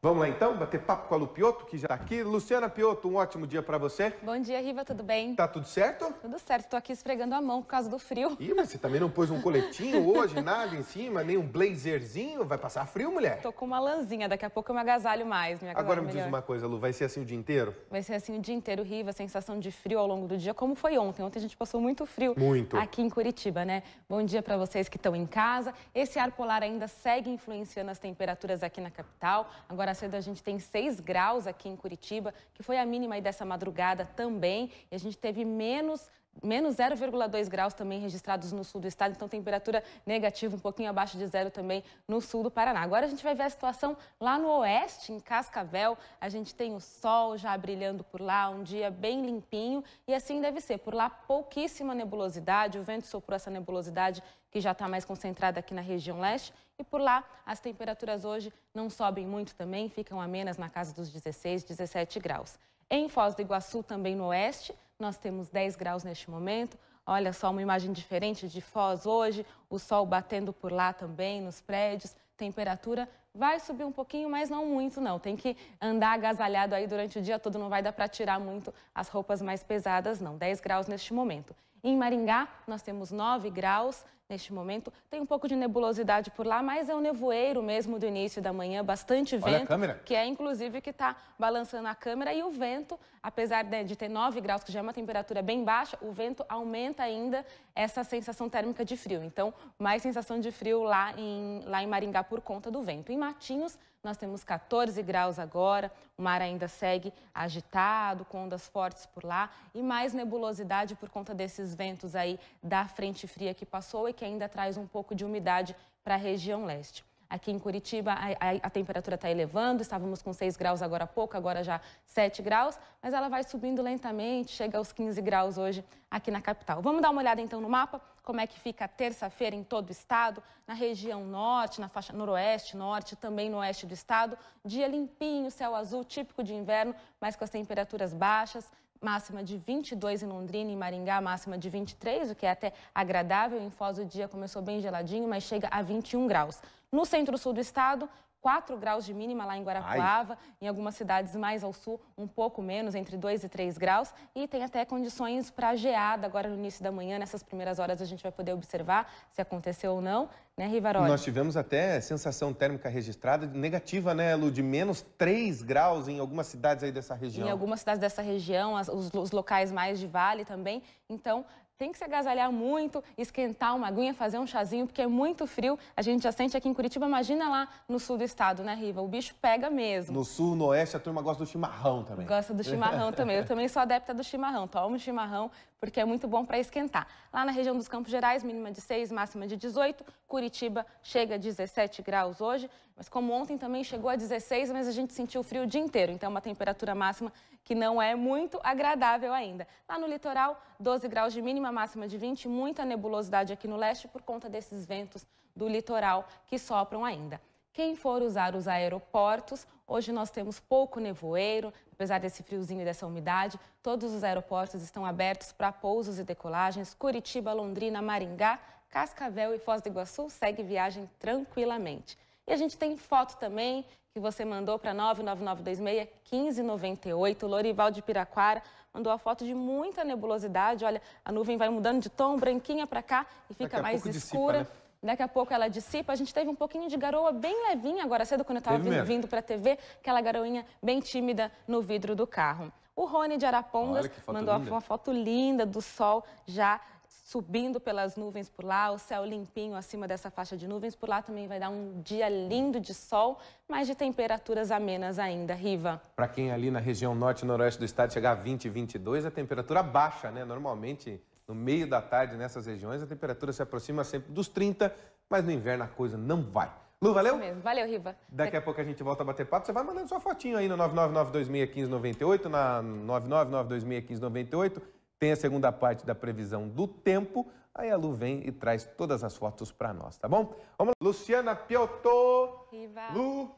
Vamos lá então, bater papo com a Lu Pioto, que já está aqui. Luciana Pioto, um ótimo dia para você. Bom dia, Riva, tudo bem? Tá tudo certo? Tudo certo, Estou aqui esfregando a mão por causa do frio. Ih, mas você também não pôs um coletinho hoje, nada em cima, nem um blazerzinho, vai passar frio, mulher? Tô com uma lãzinha, daqui a pouco eu me agasalho mais. Me Agora me melhor. diz uma coisa, Lu, vai ser assim o dia inteiro? Vai ser assim o dia inteiro, Riva, sensação de frio ao longo do dia, como foi ontem. Ontem a gente passou muito frio muito. aqui em Curitiba, né? Bom dia para vocês que estão em casa. Esse ar polar ainda segue influenciando as temperaturas aqui na capital. Agora Agora cedo a gente tem 6 graus aqui em Curitiba, que foi a mínima dessa madrugada também. E a gente teve menos menos 0,2 graus também registrados no sul do estado, então temperatura negativa um pouquinho abaixo de zero também no sul do Paraná. Agora a gente vai ver a situação lá no oeste, em Cascavel, a gente tem o sol já brilhando por lá, um dia bem limpinho e assim deve ser. Por lá pouquíssima nebulosidade, o vento soprou essa nebulosidade que já está mais concentrada aqui na região leste e por lá, as temperaturas hoje não sobem muito também, ficam amenas na casa dos 16, 17 graus. Em Foz do Iguaçu, também no oeste, nós temos 10 graus neste momento. Olha só uma imagem diferente de Foz hoje, o sol batendo por lá também nos prédios, temperatura vai subir um pouquinho, mas não muito não. Tem que andar agasalhado aí durante o dia todo, não vai dar para tirar muito as roupas mais pesadas não. 10 graus neste momento. Em Maringá, nós temos 9 graus neste momento. Tem um pouco de nebulosidade por lá, mas é um nevoeiro mesmo do início da manhã, bastante vento. Que é, inclusive, que está balançando a câmera. E o vento, apesar de ter 9 graus, que já é uma temperatura bem baixa, o vento aumenta ainda essa sensação térmica de frio. Então, mais sensação de frio lá em, lá em Maringá por conta do vento. Em Matinhos, nós temos 14 graus agora, o mar ainda segue agitado, com ondas fortes por lá e mais nebulosidade por conta desses ventos aí da frente fria que passou e que ainda traz um pouco de umidade para a região leste. Aqui em Curitiba, a, a, a temperatura está elevando, estávamos com 6 graus agora há pouco, agora já 7 graus, mas ela vai subindo lentamente, chega aos 15 graus hoje aqui na capital. Vamos dar uma olhada então no mapa, como é que fica terça-feira em todo o estado, na região norte, na faixa noroeste, norte, também no oeste do estado. Dia limpinho, céu azul, típico de inverno, mas com as temperaturas baixas máxima de 22 em Londrina e Maringá, máxima de 23, o que é até agradável. Em Foz o dia começou bem geladinho, mas chega a 21 graus. No centro-sul do estado, 4 graus de mínima lá em Guarapuava, Ai. em algumas cidades mais ao sul, um pouco menos, entre 2 e 3 graus. E tem até condições para geada agora no início da manhã, nessas primeiras horas a gente vai poder observar se aconteceu ou não, né, Rivaroli? Nós tivemos até sensação térmica registrada negativa, né, Lu, de menos 3 graus em algumas cidades aí dessa região. Em algumas cidades dessa região, as, os, os locais mais de vale também. Então, tem que se agasalhar muito, esquentar uma aguinha, fazer um chazinho, porque é muito frio. A gente já sente aqui em Curitiba, imagina lá no sul do estado, né, Riva? O bicho pega mesmo. No sul, no oeste, a turma gosta do chimarrão também. Gosta do chimarrão também. Eu também sou adepta do chimarrão. o chimarrão, porque é muito bom para esquentar. Lá na região dos Campos Gerais, mínima de 6, máxima de 18. Curitiba chega a 17 graus hoje, mas como ontem também chegou a 16, mas a gente sentiu frio o dia inteiro, então uma temperatura máxima que não é muito agradável ainda. Lá no litoral, 12 graus de mínima, máxima de 20, muita nebulosidade aqui no leste por conta desses ventos do litoral que sopram ainda. Quem for usar os aeroportos, hoje nós temos pouco nevoeiro, apesar desse friozinho e dessa umidade, todos os aeroportos estão abertos para pousos e decolagens. Curitiba, Londrina, Maringá, Cascavel e Foz do Iguaçu segue viagem tranquilamente. E a gente tem foto também que você mandou para 99926-1598. Lorival de Piraquara mandou a foto de muita nebulosidade. Olha, a nuvem vai mudando de tom, branquinha para cá e fica mais escura. Dissipa, né? Daqui a pouco ela dissipa. A gente teve um pouquinho de garoa bem levinha agora cedo, quando eu estava vindo, vindo para a TV, aquela garoinha bem tímida no vidro do carro. O Rony de Arapongas mandou linda. uma foto linda do sol já subindo pelas nuvens por lá, o céu limpinho acima dessa faixa de nuvens. Por lá também vai dar um dia lindo de sol, mas de temperaturas amenas ainda, Riva. Para quem é ali na região norte e noroeste do estado chegar a 20, 22, a temperatura baixa, né? Normalmente no meio da tarde nessas regiões, a temperatura se aproxima sempre dos 30, mas no inverno a coisa não vai. Lu, valeu? Isso mesmo. Valeu, Riva. Daqui a pouco a gente volta a bater papo. Você vai mandando sua fotinho aí no 999261598, na 999261598. Tem a segunda parte da previsão do tempo. Aí a Lu vem e traz todas as fotos para nós, tá bom? Vamos lá. Luciana Piotto. Riva. Lu.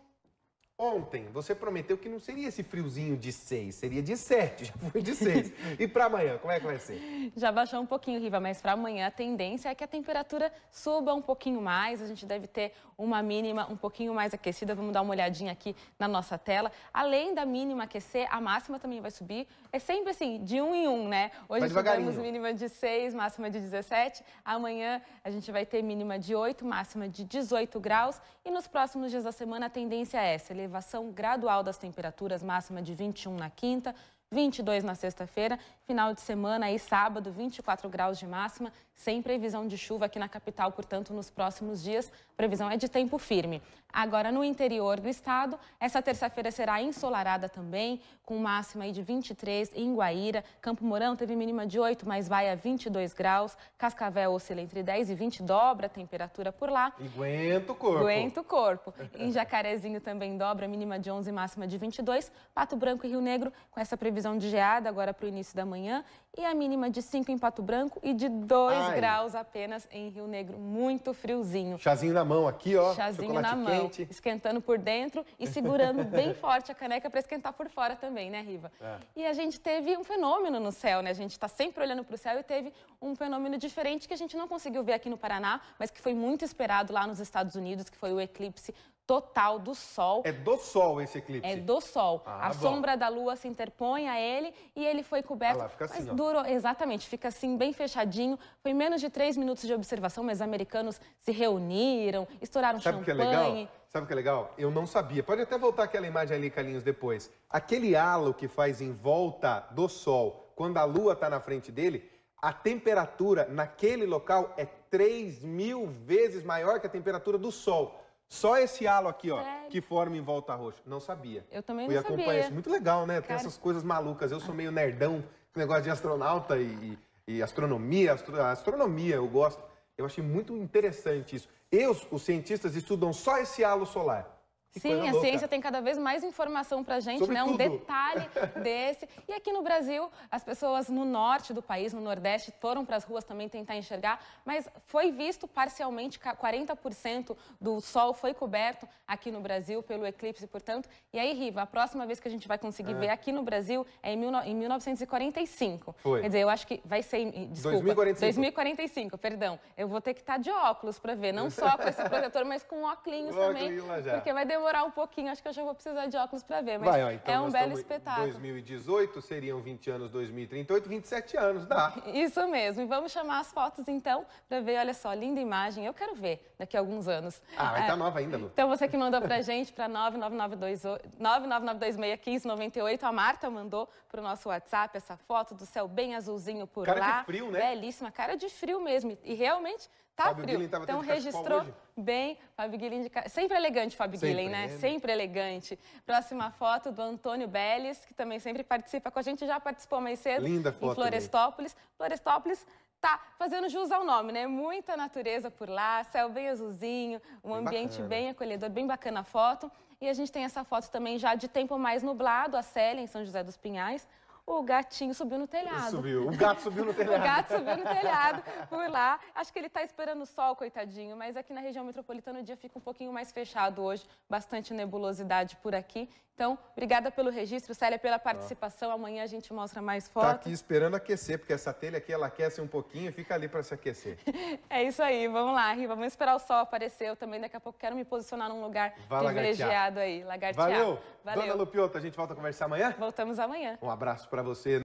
Ontem você prometeu que não seria esse friozinho de 6, seria de 7, já foi de 6. e para amanhã, como é que vai ser? Já baixou um pouquinho, Riva, mas para amanhã a tendência é que a temperatura suba um pouquinho mais. A gente deve ter uma mínima um pouquinho mais aquecida. Vamos dar uma olhadinha aqui na nossa tela. Além da mínima aquecer, a máxima também vai subir. É sempre assim, de um em um, né? Hoje tivemos mínima de 6, máxima de 17. Amanhã a gente vai ter mínima de 8, máxima de 18 graus. E nos próximos dias da semana a tendência é essa, elevação gradual das temperaturas, máxima de 21 na quinta, 22 na sexta-feira, final de semana e sábado, 24 graus de máxima, sem previsão de chuva aqui na capital, portanto, nos próximos dias, a previsão é de tempo firme. Agora, no interior do estado, essa terça-feira será ensolarada também, com máxima aí de 23 em Guaíra. Campo Mourão teve mínima de 8, mas vai a 22 graus. Cascavel oscila entre 10 e 20, dobra a temperatura por lá. E aguenta o corpo. Aguenta o corpo. Em Jacarezinho também dobra, mínima de 11, máxima de 22. Pato Branco e Rio Negro, com essa previsão de geada agora para o início da manhã. E a mínima de 5 em Pato Branco e de 2 graus apenas em Rio Negro. Muito friozinho. Chazinho na mão aqui, ó. Chazinho na mão. Quente. Então, esquentando por dentro e segurando bem forte a caneca para esquentar por fora também, né, Riva? É. E a gente teve um fenômeno no céu, né? A gente está sempre olhando para o céu e teve um fenômeno diferente que a gente não conseguiu ver aqui no Paraná, mas que foi muito esperado lá nos Estados Unidos, que foi o eclipse total do Sol. É do Sol esse eclipse? É do Sol. Ah, a bom. sombra da Lua se interpõe a ele e ele foi coberto. Ah lá, fica assim, mas ó. durou, exatamente, fica assim, bem fechadinho. Foi menos de três minutos de observação, mas americanos se reuniram, estouraram Sabe champanhe. Que é legal? Sabe o que é legal? Eu não sabia. Pode até voltar aquela imagem ali, Calinhos, depois. Aquele halo que faz em volta do Sol, quando a Lua está na frente dele, a temperatura naquele local é 3 mil vezes maior que a temperatura do Sol. Só esse halo aqui, ó, que forma em volta roxa. Não sabia. Eu também Fui não sabia. Fui acompanhar isso. Muito legal, né? Cara... Tem essas coisas malucas. Eu sou meio nerdão com negócio de astronauta e, e, e astronomia. Astro... astronomia eu gosto. Eu achei muito interessante isso. Eu, os cientistas estudam só esse halo solar. Sim, a ciência tem cada vez mais informação para gente, né? Um detalhe desse. E aqui no Brasil, as pessoas no norte do país, no nordeste, foram para as ruas também tentar enxergar, mas foi visto parcialmente 40% do sol foi coberto aqui no Brasil pelo eclipse, portanto. E aí, Riva, a próxima vez que a gente vai conseguir é. ver aqui no Brasil é em, mil, em 1945. Foi. Quer dizer, eu acho que vai ser, desculpa, 2045. 2045, perdão. Eu vou ter que estar tá de óculos para ver, não só com esse protetor, mas com óculos também, porque vai demorar demorar um pouquinho, acho que eu já vou precisar de óculos para ver. Mas Vai, ó, então é um belo espetáculo. 2018 seriam 20 anos, 2038, 27 anos, dá. Isso mesmo. E vamos chamar as fotos então para ver, olha só, linda imagem. Eu quero ver daqui a alguns anos. Ah, vai estar é. tá nova ainda, Lu. Então você que mandou a gente para 99926-1598, a Marta mandou para o nosso WhatsApp essa foto do céu bem azulzinho por cara lá. Cara de frio, né? Belíssima, cara de frio mesmo. E realmente Tá Fábio frio. Tava então registrou bem. Fábio Guilin de Sempre elegante, Fábio sempre, Guilin, né? né? Sempre elegante. Próxima foto do Antônio Belles, que também sempre participa com a gente, já participou mais cedo. Linda foto. Em Florestópolis. Também. Florestópolis tá fazendo jus ao nome, né? Muita natureza por lá, céu bem azulzinho, um bem ambiente bacana. bem acolhedor, bem bacana a foto. E a gente tem essa foto também já de tempo mais nublado, a Célia, em São José dos Pinhais o gatinho subiu no telhado. Subiu, o gato subiu no telhado. o gato subiu no telhado, fui lá. Acho que ele está esperando o sol, coitadinho, mas aqui na região metropolitana o dia fica um pouquinho mais fechado hoje, bastante nebulosidade por aqui. Então, obrigada pelo registro, Célia, pela tá. participação. Amanhã a gente mostra mais tá fotos. Tá aqui esperando aquecer, porque essa telha aqui, ela aquece um pouquinho e fica ali para se aquecer. é isso aí, vamos lá, Riva. Vamos esperar o sol aparecer. Eu também daqui a pouco quero me posicionar num lugar Vai privilegiado lagartear. aí, lagartear. Valeu. Valeu. Dona Lupiota, a gente volta a conversar amanhã? Voltamos amanhã. Um abraço para você.